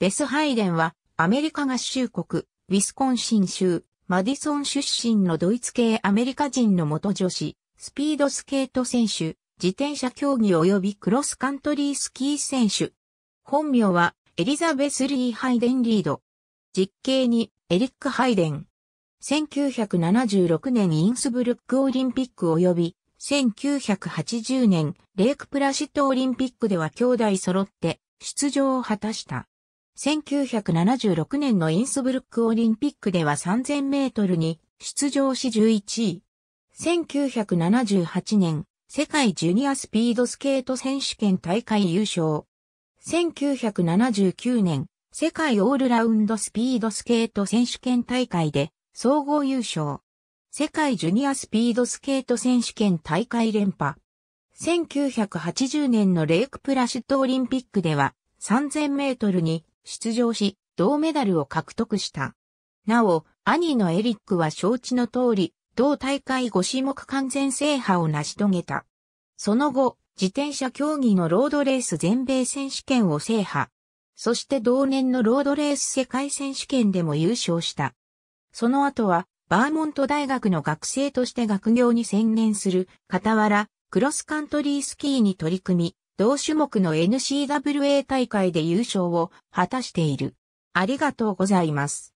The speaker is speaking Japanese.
ベスハイデンは、アメリカ合衆国、ウィスコンシン州、マディソン出身のドイツ系アメリカ人の元女子、スピードスケート選手、自転車競技及びクロスカントリースキー選手。本名は、エリザベス・リー・ハイデン・リード。実刑に、エリック・ハイデン。1976年インスブルックオリンピック及び、1980年レイクプラシットオリンピックでは兄弟揃って出場を果たした。1976年のインスブルックオリンピックでは3000メートルに出場し11位。1978年、世界ジュニアスピードスケート選手権大会優勝。1979年、世界オールラウンドスピードスケート選手権大会で総合優勝。世界ジュニアスピードスケート選手権大会連覇。1980年のレイクプラシッドオリンピックでは3000メートルに出場し、銅メダルを獲得した。なお、兄のエリックは承知の通り、同大会5種目完全制覇を成し遂げた。その後、自転車競技のロードレース全米選手権を制覇。そして同年のロードレース世界選手権でも優勝した。その後は、バーモント大学の学生として学業に専念する、傍ら、クロスカントリースキーに取り組み、同種目の n c w a 大会で優勝を果たしている。ありがとうございます。